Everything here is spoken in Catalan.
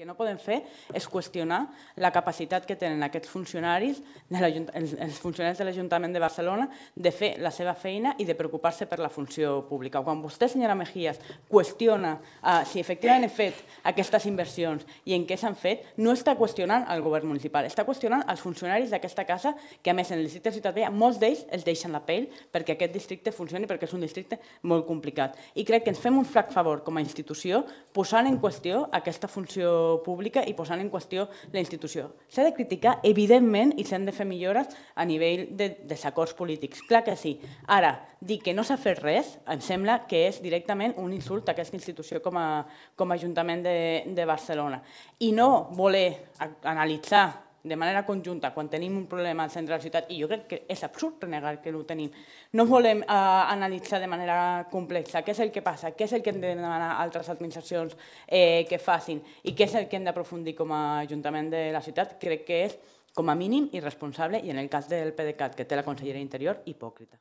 que no podem fer és qüestionar la capacitat que tenen aquests funcionaris, de els, els funcionaris de l'Ajuntament de Barcelona, de fer la seva feina i de preocupar-se per la funció pública. Quan vostè, senyora Mejías, qüestiona eh, si efectivament he fet aquestes inversions i en què s'han fet, no està qüestionant el govern municipal, està qüestionant els funcionaris d'aquesta casa, que a més en el districte de Ciutat Vella molts d'ells els deixen la pell perquè aquest districte funcioni, perquè és un districte molt complicat. I crec que ens fem un flac favor com a institució posant en qüestió aquesta funció pública i posant en qüestió la institució. S'ha de criticar, evidentment, i s'han de fer millores a nivell de desacords polítics. Clar que sí. Ara, dir que no s'ha fet res em sembla que és directament un insult a aquesta institució com a, com a Ajuntament de, de Barcelona. I no voler analitzar de manera conjunta quan tenim un problema al centre de la ciutat, i jo crec que és absurd negar que ho tenim, no volem eh, analitzar de manera complexa què és el que passa, què és el que hem de demanar altres administracions eh, que facin i què és el que hem d'aprofundir com a Ajuntament de la ciutat, crec que és com a mínim irresponsable i en el cas del PDeCAT, que té la consellera interior, hipòcrita.